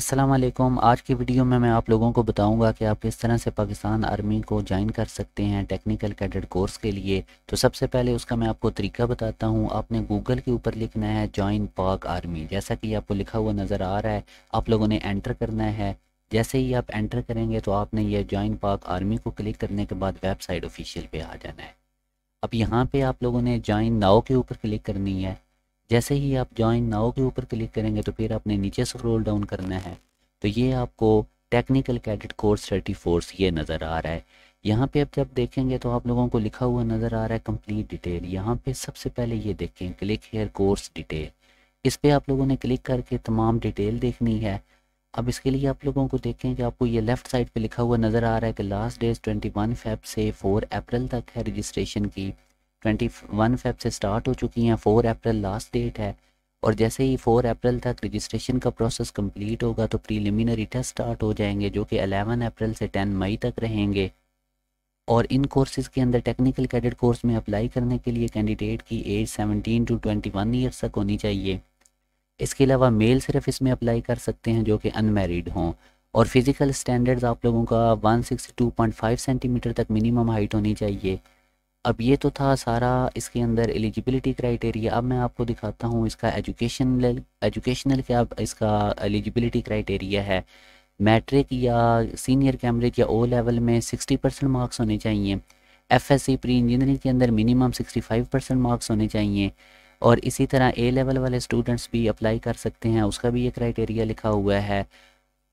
असलम आज की वीडियो में मैं आप लोगों को बताऊंगा कि आप किस तरह से पाकिस्तान आर्मी को ज्वाइन कर सकते हैं टेक्निकल कैडेट कोर्स के लिए तो सबसे पहले उसका मैं आपको तरीका बताता हूं आपने गूगल के ऊपर लिखना है ज्वाइन पाक आर्मी जैसा कि आपको लिखा हुआ नज़र आ रहा है आप लोगों ने एंटर करना है जैसे ही आप एंटर करेंगे तो आपने यह ज्वाइन पाक आर्मी को क्लिक करने के बाद वेबसाइट ऑफिशियल पर आ जाना है अब यहाँ पर आप लोगों ने ज्वाइन नाव के ऊपर क्लिक करनी है जैसे ही आप ज्वाइन नाव के ऊपर क्लिक करेंगे तो फिर आपने नीचे स्क्रोल डाउन करना है तो ये आपको technical cadet course thirty fours ये नज़र आ रहा है यहाँ पे अब जब देखेंगे तो आप लोगों को लिखा हुआ नज़र आ रहा है कंप्लीट डिटेल यहाँ पे सबसे पहले ये देखें क्लिक हेयर कोर्स डिटेल इस पर आप लोगों ने क्लिक करके तमाम डिटेल देखनी है अब इसके लिए आप लोगों को देखें कि आपको ये लेफ़्ट साइड पे लिखा हुआ नज़र आ रहा है कि लास्ट डेज 21 फेब से 4 अप्रैल तक है रजिस्ट्रेशन की ट्वेंटी वन फेब से स्टार्ट हो चुकी हैं फोर अप्रैल लास्ट डेट है और जैसे ही फोर अप्रैल तक रजिस्ट्रेशन का प्रोसेस कंप्लीट होगा तो प्रीलिमिनरी टेस्ट स्टार्ट हो जाएंगे जो कि अलेवन अप्रैल से टेन मई तक रहेंगे और इन कोर्सेज के अंदर टेक्निकल कैडेट कोर्स में अप्लाई करने के लिए कैंडिडेट की एज सेवनटीन टू 21 ईयर्स तक होनी चाहिए इसके अलावा मेल सिर्फ इसमें अप्लाई कर सकते हैं जो कि अनमेरिड हों और फिज़िकल स्टैंडर्ड्स आप लोगों का 162.5 सेंटीमीटर तक मिनिमम हाइट होनी चाहिए अब ये तो था सारा इसके अंदर एलिजिबिलिटी क्राइटेरिया अब मैं आपको दिखाता हूँ इसका एजुकेशनल एजुकेशनल क्या इसका एलिजिबिलिटी क्राइटेरिया है मैट्रिक या सीनियर कैम्ब्रिज या ओ लेवल में 60 परसेंट मार्क्स होने चाहिए F S C pre engineering के अंदर मिनिमम 65 परसेंट मार्क्स होने चाहिए और इसी तरह ए लेवल वाले स्टूडेंट्स भी अप्लाई कर सकते हैं उसका भी ये क्राइटेरिया लिखा हुआ है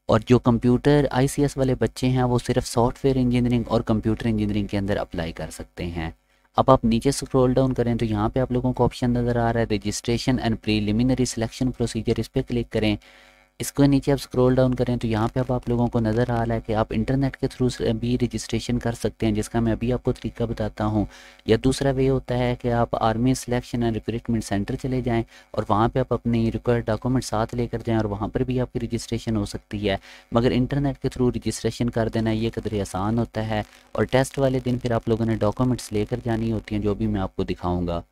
और जो कंप्यूटर आईसीएस वाले बच्चे हैं वो सिर्फ सॉफ्टवेयर इंजीनियरिंग और कंप्यूटर इंजीनियरिंग के अंदर अप्लाई कर सकते हैं अब आप नीचे स्क्रॉल डाउन करें तो यहाँ पे आप लोगों को ऑप्शन नज़र आ रहा है registration and preliminary selection procedure इस पर क्लिक करें इसको नीचे आप स्क्रॉल डाउन करें तो यहाँ पे अब आप लोगों को नज़र आ रहा है कि आप इंटरनेट के थ्रू भी रजिस्ट्रेशन कर सकते हैं जिसका मैं अभी आपको तरीका बताता हूँ या दूसरा वे होता है कि आप army selection and recruitment centre चले जाएँ और वहाँ पर आप अपने रिक्वायर्ड डॉक्यूमेंट साथ लेकर जाएँ और वहाँ पर भी आपकी रजिस्ट्रेशन हो सकती है मगर इंटरनेट के थ्रू रजिस्ट्रेशन कर देना ये कदर आसान होता है और टेस्ट वाले दिन फिर आप लोगों ने डॉक्यूमेंट्स लेकर जानी होती हैं जो भी मैं आपको दिखाऊँगा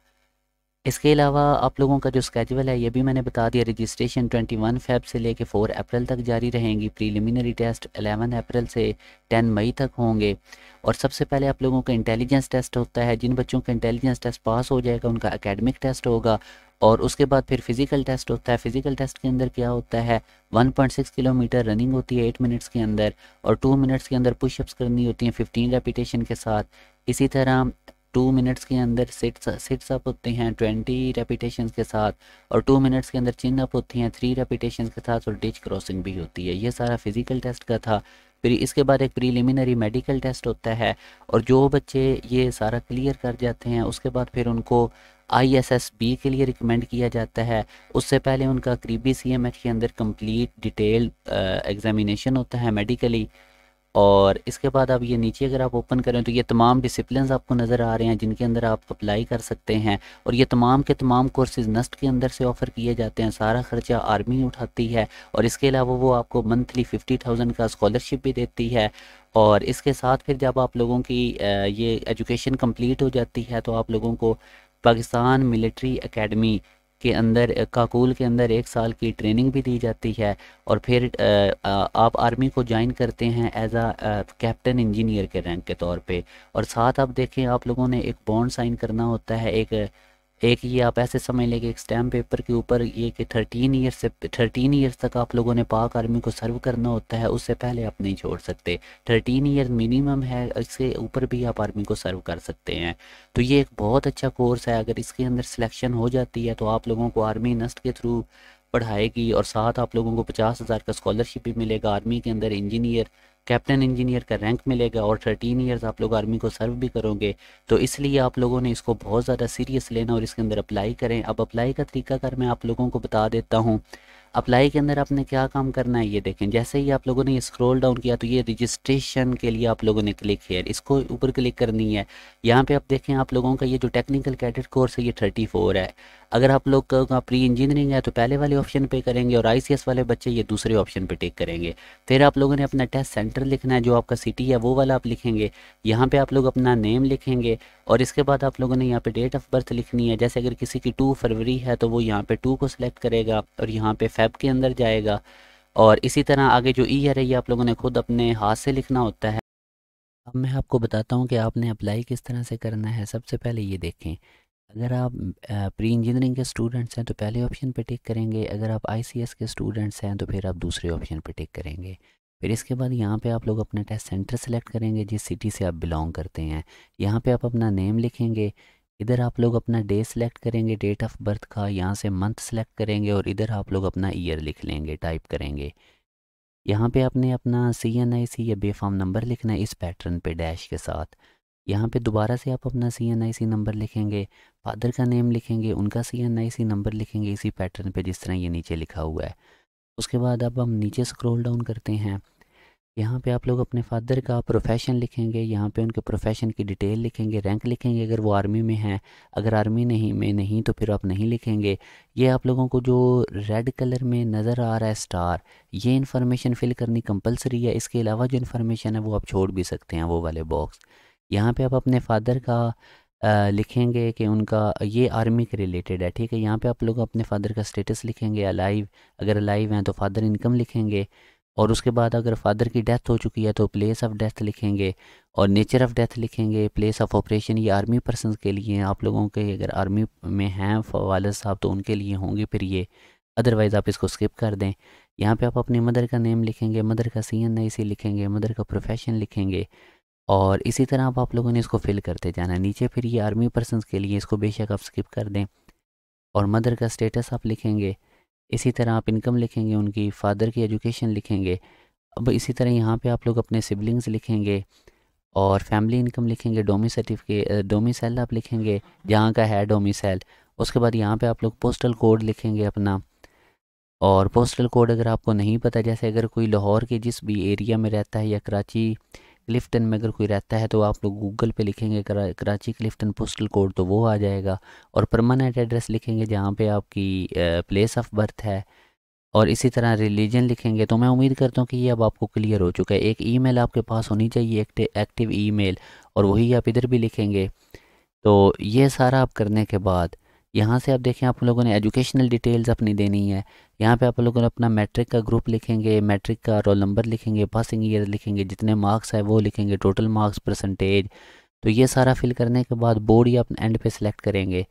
इसके अलावा आप लोगों का जो स्केजुअल है ये भी मैंने बता दिया रजिस्ट्रेशन 21 फेब से लेके 4 अप्रैल तक जारी रहेंगी प्रीलिमिनरी टेस्ट 11 अप्रैल से 10 मई तक होंगे और सबसे पहले आप लोगों का इंटेलिजेंस टेस्ट होता है जिन बच्चों का इंटेलिजेंस टेस्ट पास हो जाएगा उनका अकेडमिक टेस्ट होगा और उसके बाद फिर फिज़िकल टेस्ट होता है फिज़िकल टेस्ट के अंदर क्या होता है 1.6 किलोमीटर रनिंग होती है 8 मिनट्स के अंदर और 2 मिनट्स के अंदर पुशअप्स करनी होती हैं 15 रेपिटेशन के साथ इसी तरह टू मिनट्स के अंदर सिट्स अप होते हैं ट्वेंटी रेपिटेशन के साथ और टू मिनट्स के अंदर चिन अप होती हैं थ्री रेपिटेशन के साथ और डिच क्रॉसिंग भी होती है ये सारा फिजिकल टेस्ट का था फिर इसके बाद एक प्रीलिमिनरी मेडिकल टेस्ट होता है और जो बच्चे ये सारा क्लियर कर जाते हैं उसके बाद फिर उनको बी के लिए रिकमेंड किया जाता है उससे पहले उनका करीबी एच के अंदर कंप्लीट डिटेल एग्जामिनेशन होता है मेडिकली और इसके बाद आप ये नीचे अगर आप ओपन करें तो ये तमाम डिसिप्लिन आपको नज़र आ रहे हैं जिनके अंदर आप अप्लाई कर सकते हैं और ये तमाम के तमाम कोर्सेज नस्ट के अंदर से ऑफ़र किए जाते हैं सारा खर्चा आर्मी उठाती है और इसके अलावा वो आपको मंथली फिफ्टी थाउजेंड का स्कॉलरशिप भी देती है और इसके साथ फिर जब आप लोगों की ये एजुकेशन कम्प्लीट हो जाती है तो आप लोगों को पाकिस्तान मिलिट्री अकेडमी के अंदर काकुल के अंदर एक साल की ट्रेनिंग भी दी जाती है और फिर आप आर्मी को ज्वाइन करते हैं एज आ कैप्टन इंजीनियर के रैंक के तौर पे और साथ आप देखें आप लोगों ने एक बॉन्ड साइन करना होता है एक एक ये आप ऐसे समझ लें कि एक स्टैम्प पेपर के ऊपर ये कि थर्टीन ईयर से थर्टीन ईयर्स तक आप लोगों ने पाक आर्मी को सर्व करना होता है उससे पहले आप नहीं छोड़ सकते थर्टीन ईयर मिनिमम है इसके ऊपर भी आप आर्मी को सर्व कर सकते हैं तो ये एक बहुत अच्छा कोर्स है अगर इसके अंदर सिलेक्शन हो जाती है तो आप लोगों को आर्मी नस्ट के थ्रू पढ़ाएगी और साथ आप लोगों को पचास हज़ार का स्कॉलरशिप भी मिलेगा आर्मी के अंदर इंजीनियर कैप्टन इंजीनियर का रैंक मिलेगा और थर्टीन ईयर्स आप लोग आर्मी को सर्व भी करोगे तो इसलिए आप लोगों ने इसको बहुत ज़्यादा सीरियस लेना और इसके अंदर अप्लाई करें अब अप्लाई का तरीका कर मैं आप लोगों को बता देता हूँ अप्लाई के अंदर आपने क्या काम करना है ये देखें जैसे ही आप लोगों ने ये स्क्रॉल डाउन किया तो ये रजिस्ट्रेशन के लिए आप लोगों ने क्लिक किया इसको ऊपर क्लिक करनी है यहाँ पे आप देखें आप लोगों का ये जो टेक्निकल कैडेट कोर्स है ये थर्टी फोर है अगर आप लोग का प्री इंजीनियरिंग है तो पहले वाले ऑप्शन पे करेंगे और आईसीएस वाले बच्चे ये दूसरे ऑप्शन पे टेक करेंगे फिर आप लोगों ने अपना टेस्ट सेंटर लिखना है जो आपका सिटी है वो वाला आप लिखेंगे यहाँ पर आप लोग अपना नेम लिखेंगे और इसके बाद आप लोगों ने यहाँ पे डेट ऑफ बर्थ लिखनी है जैसे अगर किसी की टू फरवरी है तो वो यहाँ पर टू को सिलेक्ट करेगा और यहाँ पर फैब के अंदर जाएगा और इसी तरह आगे जो ईयर e है ये आप लोगों ने खुद अपने हाथ से लिखना होता है अब मैं आपको बताता हूँ कि आपने अप्लाई किस तरह से करना है सबसे पहले ये देखें अगर आप प्री इंजीनियरिंग के स्टूडेंट्स हैं तो पहले ऑप्शन पे टिक करेंगे अगर आप आईसीएस के स्टूडेंट्स हैं तो फिर आप दूसरे ऑप्शन पे टिक करेंगे फिर इसके बाद यहाँ पे आप लोग अपना टेस्ट सेंटर सेलेक्ट करेंगे जिस सिटी से आप बिलोंग करते हैं यहाँ पे आप अपना नेम लिखेंगे इधर आप लोग अपना डे सेलेक्ट करेंगे डेट ऑफ बर्थ का यहाँ से मंथ सेलेक्ट करेंगे और इधर आप लोग अपना ईयर लिख लेंगे टाइप करेंगे यहाँ पे आपने अपना सी एन आई सी या बे नंबर लिखना है इस पैटर्न पर डैश के साथ यहाँ पे दोबारा से आप अपना C N I C number लिखेंगे फादर का नेम लिखेंगे उनका सी एन आई सी नंबर लिखेंगे इसी पैटर्न पे जिस तरह ये नीचे लिखा हुआ है उसके बाद अब हम नीचे स्क्रॉल डाउन करते हैं यहाँ पे आप लोग अपने फादर का प्रोफेशन लिखेंगे यहाँ पे उनके प्रोफेशन की डिटेल लिखेंगे रैंक लिखेंगे अगर वो आर्मी में हैं अगर आर्मी नहीं में नहीं तो फिर आप नहीं लिखेंगे ये आप लोगों को जो रेड कलर में नज़र आ रहा है स्टार ये इन्फॉर्मेशन फिल करनी कंपलसरी है इसके अलावा जो इन्फॉर्मेशन है वो आप छोड़ भी सकते हैं वो वाले बॉक्स यहाँ पे आप अपने फादर का लिखेंगे कि उनका ये आर्मी के रिलेटेड है ठीक है यहाँ पे आप लोग अपने फादर का स्टेटस लिखेंगे अलाइव अगर अलाइव हैं तो फादर इनकम लिखेंगे और उसके बाद अगर फादर की डेथ हो चुकी है तो प्लेस ऑफ डेथ लिखेंगे और नेचर ऑफ डेथ लिखेंगे प्लेस ऑफ ऑपरेशन ये आर्मी पर्सन के लिए हैं आप लोगों के अगर आर्मी में हैं वालद साहब तो उनके लिए होंगे फिर ये अदरवाइज़ आप इसको स्किप कर दें यहाँ पे आप अपनी मदर का नेम लिखेंगे मदर का सी एन आई सी लिखेंगे मदर का प्रोफेशन लिखेंगे और इसी तरह आप, आप लोगों ने इसको फिल करते जाना नीचे फिर ये आर्मी पर्सन के लिए इसको बेशक आप स्किप कर दें और मदर का स्टेटस आप लिखेंगे इसी तरह आप इनकम लिखेंगे उनकी फ़ादर की एजुकेशन लिखेंगे अब इसी तरह यहाँ पे आप लोग अपने सिबलिंग्स लिखेंगे और फैमिली इनकम लिखेंगे डोमी सर्टिफिकेट सेल आप लिखेंगे जहाँ का है डोमी सेल उसके बाद यहाँ पे आप लोग पोस्टल कोड लिखेंगे अपना और पोस्टल कोड अगर आपको नहीं पता जैसे अगर कोई लाहौर के जिस भी एरिया में रहता है या कराची क्लिफ्टन में अगर कोई रहता है तो आप लोग गूगल पे लिखेंगे करा, कराची क्लिफ्टन पोस्टल कोड तो वो आ जाएगा और परमानेंट एड्रेस लिखेंगे जहाँ पे आपकी प्लेस ऑफ बर्थ है और इसी तरह रिलीजन लिखेंगे तो मैं उम्मीद करता हूँ कि ये अब आपको क्लियर हो चुका है एक ई आपके पास होनी चाहिए एक्टिव एक्टिव ईमेल और वही आप इधर भी लिखेंगे तो ये सारा आप करने के बाद यहाँ से आप देखें आप लोगों ने एजुकेशनल डिटेल्स अपनी देनी है यहाँ पे आप लोगों ने अपना मैट्रिक का ग्रुप लिखेंगे मैट्रिक का रोल नंबर लिखेंगे पासिंग ईयर लिखेंगे जितने मार्क्स है वो लिखेंगे टोटल मार्क्स परसेंटेज तो ये सारा फिल करने के बाद बोर्ड ही अपने एंड पे सिलेक्ट करेंगे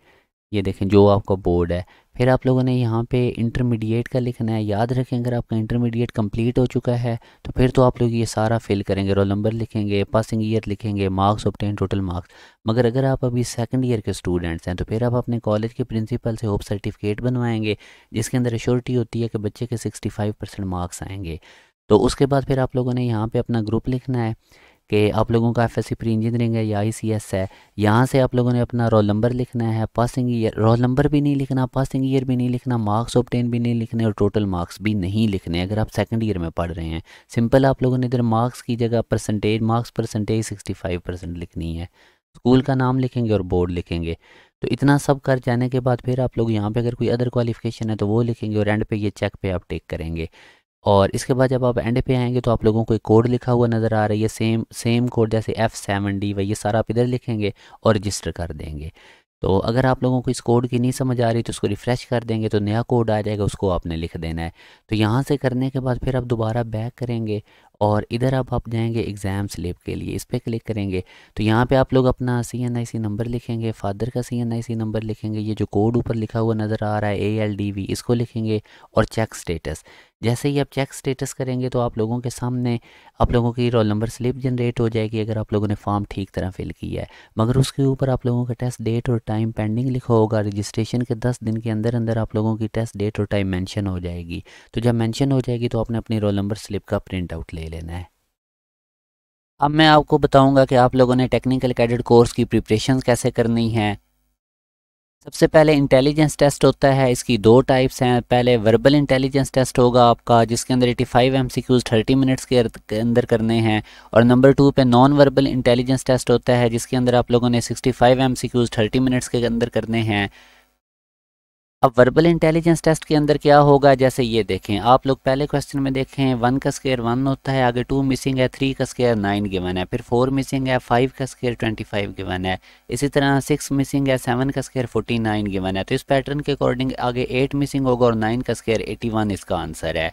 ये देखें जो आपका बोर्ड है फिर आप लोगों ने यहाँ पे इंटरमीडिएट का लिखना है याद रखें अगर आपका इंटरमीडिएट कंप्लीट हो चुका है तो फिर तो आप लोग ये सारा फिल करेंगे रोल नंबर लिखेंगे पासिंग ईयर लिखेंगे मार्क्स ऑप्टेन टोटल मार्क्स मगर अगर आप अभी सेकंड ईयर के स्टूडेंट्स हैं तो फिर आप अपने कॉलेज के प्रिंसिपल से होप सर्टिफिकेट बनवाएंगे जिसके अंदर एश्योरिटी होती है कि बच्चे के सिक्सटी फाइव परसेंट मार्क्स आएंगे तो उसके बाद फिर आप लोगों ने यहाँ पर अपना ग्रुप लिखना है कि आप लोगों का एफ एस प्री इंजीनियरिंग है या आई सी एस है यहाँ से आप लोगों ने अपना रोल नंबर लिखना है पासिंग ईयर रोल नंबर भी नहीं लिखना पासिंग ईयर भी नहीं लिखना मार्क्स ऑप्टेन भी नहीं लिखने और टोटल मार्क्स भी नहीं लिखने अगर आप सेकेंड ईयर में पढ़ रहे हैं सिंपल आप लोगों ने इधर मार्क्स की जगह percentage marks percentage sixty five percent लिखनी है स्कूल का नाम लिखेंगे और बोर्ड लिखेंगे तो इतना सब कर जाने के बाद फिर आप लोग यहाँ पे अगर कोई अदर क्वालिफिकेशन है तो वो लिखेंगे और एंड पे ये चेक पे आप टेक करेंगे और इसके बाद जब आप एंड पे आएंगे तो आप लोगों को एक कोड लिखा हुआ नज़र आ रही है सेम सेम कोड जैसे एफ़ सेवन डी वही सारा आप इधर लिखेंगे और रजिस्टर कर देंगे तो अगर आप लोगों को इस कोड की नहीं समझ आ रही तो उसको रिफ़्रेश कर देंगे तो नया कोड आ जाएगा उसको आपने लिख देना है तो यहाँ से करने के बाद फिर आप दोबारा बैक करेंगे और इधर अब आप जाएंगे एग्ज़ाम स्लिप के लिए इस पर क्लिक करेंगे तो यहाँ पे आप लोग अपना C N I C number लिखेंगे फादर का C N I C number लिखेंगे ये जो कोड ऊपर लिखा हुआ नज़र आ रहा है ए एल डी वी इसको लिखेंगे और चेक स्टेटस जैसे ही आप चेक स्टेटस करेंगे तो आप लोगों के सामने आप लोगों की रोल नंबर स्लिप जनरेट हो जाएगी अगर आप लोगों ने फॉर्म ठीक तरह फिल किया है मगर उसके ऊपर आप लोगों का टेस्ट डेट और टाइम पेंडिंग लिखा होगा रजिस्ट्रेशन के दस दिन के अंदर अंदर आप लोगों की टेस्ट डेट और टाइम मैंशन हो जाएगी तो जब मैंशन हो जाएगी तो आपने अपनी रोल नंबर स्लिप का प्रिंट आउट ले लेना है अब मैं आपको बताऊंगा कि आप लोगों ने टेक्निकल कैडेट कोर्स की प्रिपरेशन कैसे करनी है सबसे पहले इंटेलिजेंस टेस्ट होता है इसकी दो टाइप्स हैं पहले वर्बल इंटेलिजेंस टेस्ट होगा आपका जिसके अंदर 85 five M C Qs thirty minutes के अंदर करने हैं और नंबर टू पे नॉन वर्बल इंटेलिजेंस टेस्ट होता है जिसके अंदर आप लोगों ने 65 five M C Qs thirty minutes के अंदर करने हैं अब वर्बल इंटेलिजेंस टेस्ट के अंदर क्या होगा जैसे ये देखें आप लोग पहले क्वेश्चन में देखें वन का स्केयर वन होता है आगे टू मिसिंग है थ्री का स्केयर नाइन गिवन है फिर फोर मिसिंग है फाइव का स्केयर ट्वेंटी फाइव गिवन है इसी तरह सिक्स मिसिंग है सेवन का स्केयर फोर्टी नाइन गिवन है तो इस पैटर्न के अकॉर्डिंग आगे एट मिसिंग होगा और नाइन का स्केयर एटी वन इसका आंसर है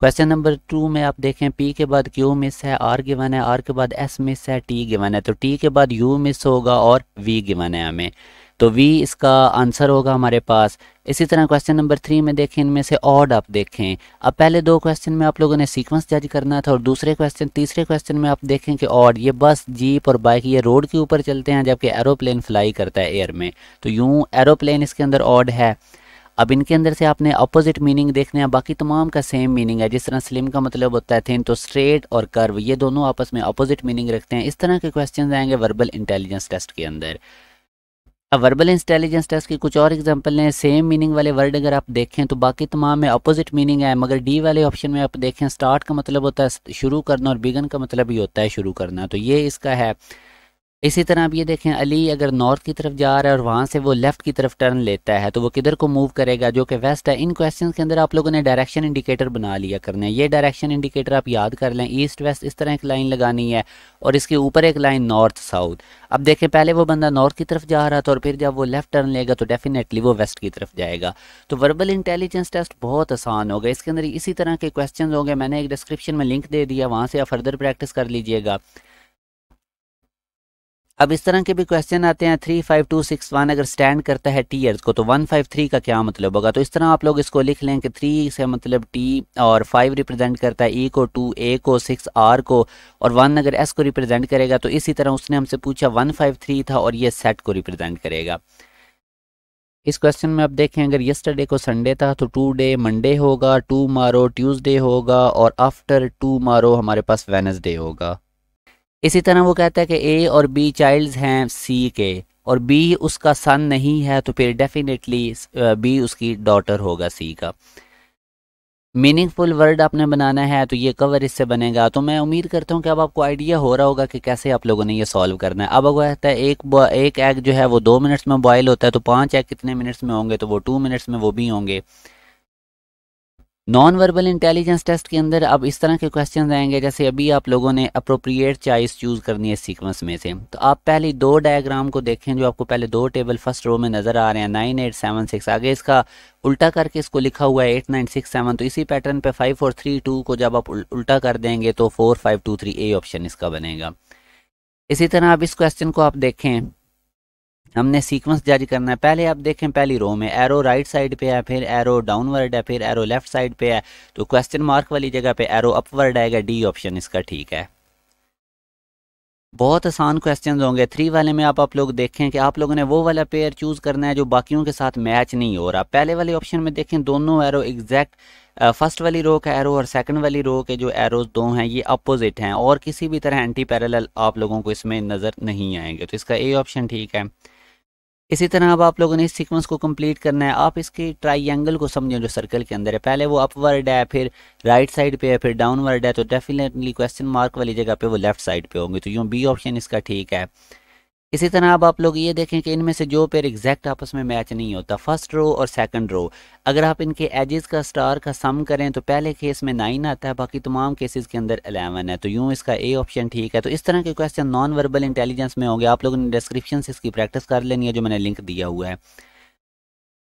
क्वेश्चन नंबर टू में आप देखें पी के बाद क्यू मिस है आर गिवन है आर के बाद एस मिस है टी गिवन है तो टी के बाद यू मिस होगा और वी गिवन है हमें तो वी इसका आंसर होगा हमारे पास इसी तरह क्वेश्चन नंबर थ्री में देखें इनमें से ऑड आप देखें अब पहले दो क्वेश्चन में आप लोगों ने सीक्वेंस जज करना था और दूसरे क्वेश्चन तीसरे क्वेश्चन में आप देखें कि ऑड ये बस जीप और बाइक ये रोड के ऊपर चलते हैं जबकि एरोप्लेन फ्लाई करता है एयर में तो यूं एरोप्लेन इसके अंदर ऑड है अब इनके अंदर से आपने अपोजिट मीनिंग देखने हैं बाकी तमाम का सेम मीनिंग है जिस तरह स्लिम का मतलब होता है थिन तो स्ट्रेट और कर्व ये दोनों आपस में अपोजिट मीनिंग रखते हैं इस तरह के क्वेश्चन आएंगे वर्बल इंटेलिजेंस टेस्ट के अंदर अब वर्बल इंटेलिजेंस टेस्ट के कुछ और एग्जांपल हैं सेम मीनिंग वाले वर्ड अगर आप देखें तो बाकी तमाम में अपोजिट मीनिंग है मगर डी वाले ऑप्शन में आप देखें स्टार्ट का मतलब होता है शुरू करना और बिगन का मतलब ही होता है शुरू करना तो ये इसका है इसी तरह आप ये देखें अली अगर नॉर्थ की तरफ जा रहा है और वहाँ से वो लेफ्ट की तरफ टर्न लेता है तो वो किधर को मूव करेगा जो कि वेस्ट है इन क्वेश्चन के अंदर आप लोगों ने डायरेक्शन इंडिकेटर बना लिया करना है ये डायरेक्शन इंडिकेटर आप याद कर लें ईस्ट वेस्ट इस तरह एक लाइन लगानी है और इसके ऊपर एक लाइन नॉर्थ साउथ अब देखें पहले वो बंदा नॉर्थ की तरफ जा रहा था और फिर जब वो लेफ्ट टर्न लेगा तो डेफिनेटली वो वेस्ट की तरफ जाएगा तो वर्बल इंटेलिजेंस टेस्ट बहुत आसान होगा इसके अंदर इसी तरह के क्वेश्चन होंगे मैंने एक डिस्क्रिप्शन में लिंक दे दिया वहाँ से आप फर्दर प्रैक्टिस कर लीजिएगा अब इस तरह के भी क्वेश्चन आते हैं three five two six one अगर स्टैंड करता है टी ईयर्स को तो वन फाइव थ्री का क्या मतलब होगा तो इस तरह आप लोग इसको लिख लें कि थ्री से मतलब टी और फाइव रिप्रेजेंट करता है ई e को टू ए को सिक्स आर को और वन अगर एस को रिप्रेजेंट करेगा तो इसी तरह उसने हमसे पूछा वन फाइव थ्री था और ये सेट को रिप्रेजेंट करेगा इस क्वेश्चन में आप देखें अगर यस्टरडे को संडे था तो टू डे मंडे होगा टू मारो ट्यूजडे होगा और आफ्टर टू मारो हमारे पास वेनसडे होगा इसी तरह वो कहता है कि ए और बी चाइल्ड्स हैं सी के और बी उसका सन नहीं है तो फिर डेफिनेटली बी uh, उसकी डॉटर होगा सी का मीनिंगफुल वर्ड आपने बनाना है तो ये कवर इससे बनेगा तो मैं उम्मीद करता हूँ कि अब आपको आइडिया हो रहा होगा कि कैसे आप लोगों ने ये सॉल्व करना है अब अगर कहता है एक एक एग जो है वो दो मिनट्स में बॉयल होता है तो पांच एग कितने मिनट्स में होंगे तो वो टू मिनट्स में वो भी होंगे नॉन वर्बल इंटेलिजेंस टेस्ट के अंदर अब इस तरह के क्वेश्चन आएंगे जैसे अभी आप लोगों ने अप्रोप्रिएट चॉइस चूज करनी है सीक्वेंस में से तो आप पहले दो डायग्राम को देखें जो आपको पहले दो टेबल फर्स्ट रो में नजर आ रहे हैं नाइन एट सेवन सिक्स आगे इसका उल्टा करके इसको लिखा हुआ है एट नाइन सिक्स सेवन तो इसी पैटर्न पे फाइव फोर थ्री टू को जब आप उल्टा कर देंगे तो four five two three A option इसका बनेगा इसी तरह आप इस क्वेश्चन को आप देखें हमने सीक्वेंस जारी करना है पहले आप देखें पहली रो में एरो राइट साइड पे है फिर एरो डाउनवर्ड है फिर एरो लेफ्ट साइड पे है तो क्वेश्चन मार्क वाली जगह पे एरो अपवर्ड आएगा डी ऑप्शन इसका ठीक है बहुत आसान क्वेश्चंस होंगे थ्री वाले में आप आप लोग देखें कि आप लोगों ने वो वाला पेयर चूज़ करना है जो बाकियों के साथ मैच नहीं हो रहा पहले वाले ऑप्शन में देखें दोनों एरो एग्जैक्ट फर्स्ट वाली रो का एरो और सेकंड वाली रो के जो एरोज दो हैं ये अपोजिट हैं और किसी भी तरह एंटी पैरेलल आप लोगों को इसमें नज़र नहीं आएंगे तो इसका ए ऑप्शन ठीक है इसी तरह अब आप लोगों ने इस सीक्वेंस को कंप्लीट करना है आप इसके ट्राइंगल को समझें जो सर्कल के अंदर है पहले वो अपवर्ड है फिर राइट साइड पे है फिर डाउनवर्ड है तो डेफिनेटली क्वेश्चन मार्क वाली जगह पे वो लेफ्ट साइड पे होंगे तो यूँ बी ऑप्शन इसका ठीक है इसी तरह अब आप लोग ये देखें कि इनमें से जो पेयर एग्जैक्ट आपस में मैच नहीं होता फर्स्ट रो और सेकंड रो अगर आप इनके एजेस का स्टार का सम करें तो पहले केस में नाइन आता है बाकी तमाम केसेस के अंदर अलेवन है तो यूं इसका ए ऑप्शन ठीक है तो इस तरह के क्वेश्चन नॉन वर्बल इंटेलिजेंस में होंगे आप लोगों ने डिस्क्रिप्शन से इसकी प्रैक्टिस कर लेनी है जो मैंने लिंक दिया हुआ है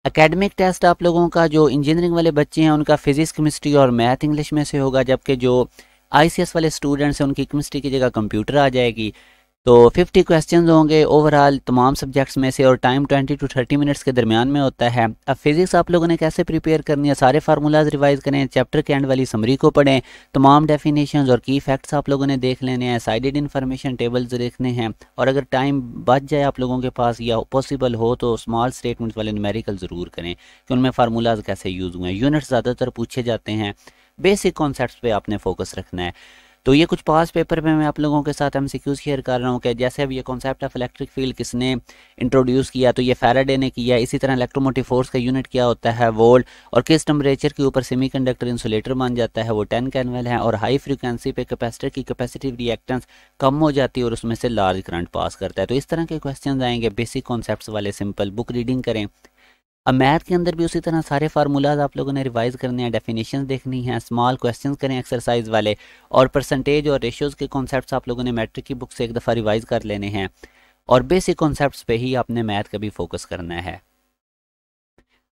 अकेडमिक टेस्ट आप लोगों का जो इंजीनियरिंग वाले बच्चे हैं उनका फिजिक्स केमिस्ट्री और मैथ इंग्लिश में से होगा जबकि जो आई वाले स्टूडेंट्स हैं उनकी केमिस्ट्री की जगह कंप्यूटर आ जाएगी तो 50 क्वेश्चंस होंगे ओवरऑल तमाम सब्जेक्ट्स में से और टाइम 20 टू 30 मिनट्स के दरमियान में होता है अब फिजिक्स आप लोगों ने कैसे प्रिपेयर करनी है सारे फार्मूलाज रिवाइज करें चैप्टर के एंड वाली समरी को पढ़ें तमाम डेफिनेशन और की फैक्ट्स आप लोगों ने देख लेने हैं साइडेड इन्फॉर्मेशन टेबल्स देखने हैं और अगर टाइम बच जाए आप लोगों के पास या पॉसिबल हो तो स्मॉल स्टेटमेंट्स वाले न्यूमेरिकल ज़रूर करें कि उनमें फार्मूलाज कैसे यूज़ हुए हैं यूनिट्स ज़्यादातर पूछे जाते हैं बेसिक कॉन्सेप्ट आपने फोकस रखना है तो ये कुछ पास पेपर में मैं आप लोगों के साथ एम शेयर कर रहा हूँ कि जैसे अब ये कॉन्सेप्ट ऑफ इलेक्ट्रिक फील्ड किसने इंट्रोड्यूस किया तो ये फैराडे ने किया इसी तरह इलेक्ट्रोमोटिव फोर्स का यूनिट क्या होता है वोल्ट और किस टेम्परेचर के ऊपर सेमी इंसुलेटर मान जाता है वो टेन कैनवल है और हाई फ्रिक्वेंसी पे कैपेसिटर की कैपेसिटिव रिएक्टेंस कम हो जाती है और उसमें से लार्ज करंट पास करता है तो इस तरह के क्वेश्चन आएंगे बेसिक कॉन्सेप्ट वाले सिंपल बुक रीडिंग करें अब मैथ के अंदर भी उसी तरह सारे फार्मूलाज आप लोगों ने रिवाइज करने हैं डेफिनेशन देखनी है स्मॉल क्वेश्चंस करें एक्सरसाइज वाले और परसेंटेज और रेशियोज़ के कॉन्सेप्ट आप लोगों ने मैट्रिक की बुक से एक दफ़ा रिवाइज कर लेने हैं और बेसिक कॉन्सेप्ट पे ही आपने मैथ का भी फोकस करना है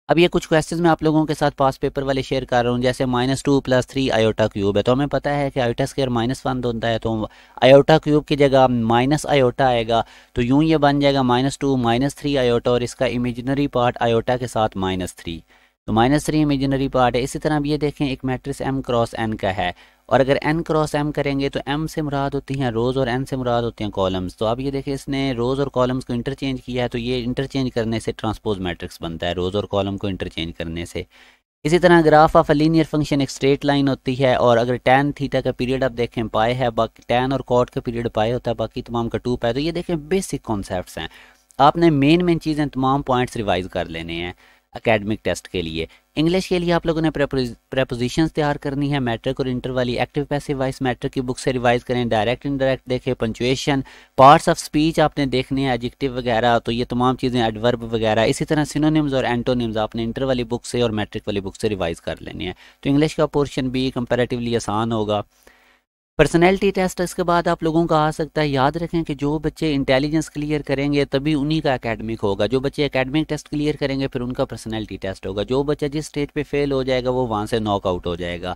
अब ये कुछ क्वेश्चन मैं आप लोगों के साथ पास पेपर वाले शेयर कर रहा हूँ जैसे minus two plus three iota cube है तो हमें पता है कि आयोटा स्केयर माइनस वन होता है तो आयोटा क्यूब की जगह माइनस आयोटा आएगा तो यूं ये बन जाएगा minus two minus three iota और इसका इमेजनरी पार्ट आयोटा के साथ माइनस थ्री तो माइनस थ्री इमेजनरी पार्ट है इसी तरह अब ये देखें एक मैट्रिक्स एम क्रॉस एन का है और अगर एन क्रॉस एम करेंगे तो एम से मुराद होती हैं रोज़ और एन से मुराद होती हैं कॉलम्स तो आप ये देखें इसने रोज़ और कॉलम्स को इंटरचेंज किया है तो ये इंटरचेंज करने से ट्रांसपोज मैट्रिक्स बनता है रोज़ और कॉलम को इंटरचेंज करने से इसी तरह graph of a linear linear function एक स्ट्रेट लाइन होती है और अगर टेन थीटा का पीरियड आप देखें पाए है बाकी टेन और कॉट का पीरियड पाए होता है बाकी तमाम का टू पाए तो ये देखें बेसिक कॉन्सेप्ट हैं आपने मेन मेन चीज़ें तमाम पॉइंट्स रिवाइज कर लेने हैं अकेडमिक टेस्ट के लिए इंग्लिश के लिए आप लोगों ने प्रपोजिशन तैयार करनी है मैट्रिक और इंटर वाली एक्टिव पैसिव वाइस मैट्रिक की बुक से रिवाइज करें डायरेक्ट इनडायरेक्ट देखें पंचुएशन पार्ट्स ऑफ स्पीच आपने देखने हैं एडजेक्टिव वगैरह तो ये तमाम चीज़ें एडवर्ब वगैरह इसी तरह सिनोनिम्स और एंटोनिम्स आपने इंटर वाली बुक से और मैट्रिक वाली बुक से रिवाइज कर लेनी है तो इंग्लिश का पोर्शन भी कंपेरेटिवली आसान होगा पर्सनैलिटी टेस्ट इसके बाद आप लोगों का आ सकता है याद रखें कि जो बच्चे इंटेलिजेंस क्लियर करेंगे तभी उन्हीं का एकेडमिक होगा जो बच्चे एकेडमिक टेस्ट क्लियर करेंगे फिर उनका पर्सनैलिटी टेस्ट होगा जो बच्चा जिस स्टेज पे फेल हो जाएगा वो वहाँ से नॉकआउट हो जाएगा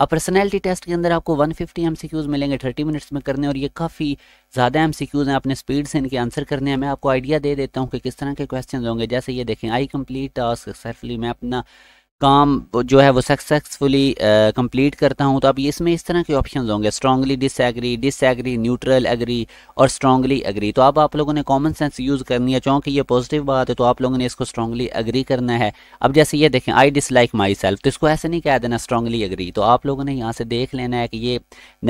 अब पर्सनैलिटी टेस्ट के अंदर आपको 150 फिफ्टी मिलेंगे 30 मिनट्स में करने और ये काफ़ी ज़्यादा एम हैं अपने स्पीड से इनके आंसर करने हैं मैं आपको आइडिया दे देता हूँ कि किस तरह के क्वेश्चन होंगे जैसे ये देखें आई कम्प्लीट टास्क सक्सेसफुली मैं अपना काम जो है वो सक्सेसफुली कंप्लीट uh, करता हूँ तो अब इसमें इस तरह के ऑप्शन होंगे strongly disagree disagree neutral agree और स्ट्रांगली एग्री तो अब आप लोगों ने कॉमन सेंस यूज़ करनी है चूँकि ये पॉजिटिव बात है तो आप लोगों ने इसको स्ट्रांगली एग्री करना है अब जैसे ये देखें आई डिसलाइक माई सेल्फ तो इसको ऐसे नहीं कह देना स्ट्रांगली एग्री तो आप लोगों ने यहाँ से देख लेना है कि ये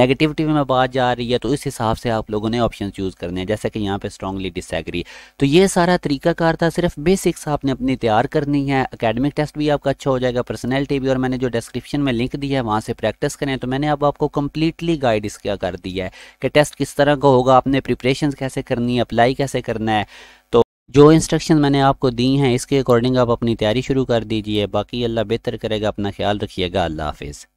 नेगेटिविटी में बात जा रही है तो इस हिसाब से आप लोगों ने ऑप्शन चूज़ करने हैं जैसे कि यहाँ पर स्ट्रांगली डिसएग्री तो ये सारा तरीकाकार था सिर्फ बेसिक्स आपने अपनी तैयार करनी है अकेडमिक टेस्ट भी आपका अच्छा हो जाएगा पर्सनैलिटी भी और मैंने जो डिस्क्रिप्शन में लिंक दिया है वहाँ से प्रैक्टिस करें तो मैंने अब आपको कम्प्लीटली गाइड इसका कर दिया है कि टेस्ट किस तरह का होगा आपने प्रिपरेशन कैसे करनी है अप्लाई कैसे करना है तो जो इंस्ट्रक्शन मैंने आपको दी हैं इसके अकॉर्डिंग आप अपनी तैयारी शुरू कर दीजिए बाकी अल्लाह बेहतर करेगा अपना ख्याल रखिएगा अल्लाह हाफिज़